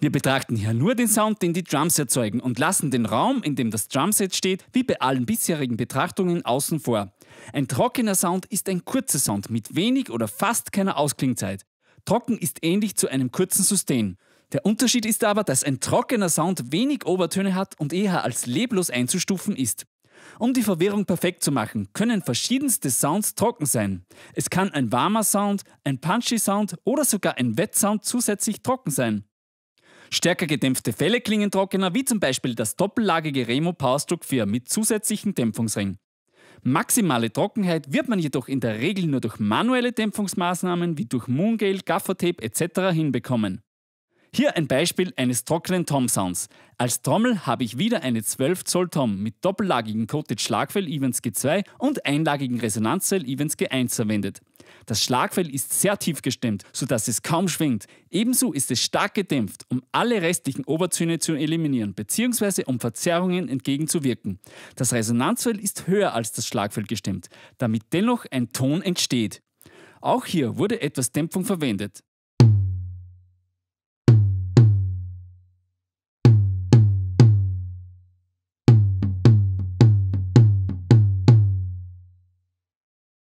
Wir betrachten hier nur den Sound, den die Drums erzeugen und lassen den Raum, in dem das Drumset steht, wie bei allen bisherigen Betrachtungen außen vor. Ein trockener Sound ist ein kurzer Sound mit wenig oder fast keiner Ausklingzeit. Trocken ist ähnlich zu einem kurzen Sustain. Der Unterschied ist aber, dass ein trockener Sound wenig Obertöne hat und eher als leblos einzustufen ist. Um die Verwirrung perfekt zu machen, können verschiedenste Sounds trocken sein. Es kann ein warmer Sound, ein punchy Sound oder sogar ein Wet-Sound zusätzlich trocken sein. Stärker gedämpfte Fälle klingen trockener, wie zum Beispiel das doppellagige Remo Powerstruck 4 mit zusätzlichem Dämpfungsring. Maximale Trockenheit wird man jedoch in der Regel nur durch manuelle Dämpfungsmaßnahmen wie durch Moongale, Gaffertape etc. hinbekommen. Hier ein Beispiel eines trockenen Tom-Sounds. Als Trommel habe ich wieder eine 12 Zoll Tom mit doppellagigen Coated Schlagfell Events G2 und einlagigen Resonanzfell Events G1 verwendet. Das Schlagfell ist sehr tief gestimmt, sodass es kaum schwingt. Ebenso ist es stark gedämpft, um alle restlichen Obertöne zu eliminieren bzw. um Verzerrungen entgegenzuwirken. Das Resonanzfell ist höher als das Schlagfell gestimmt, damit dennoch ein Ton entsteht. Auch hier wurde etwas Dämpfung verwendet.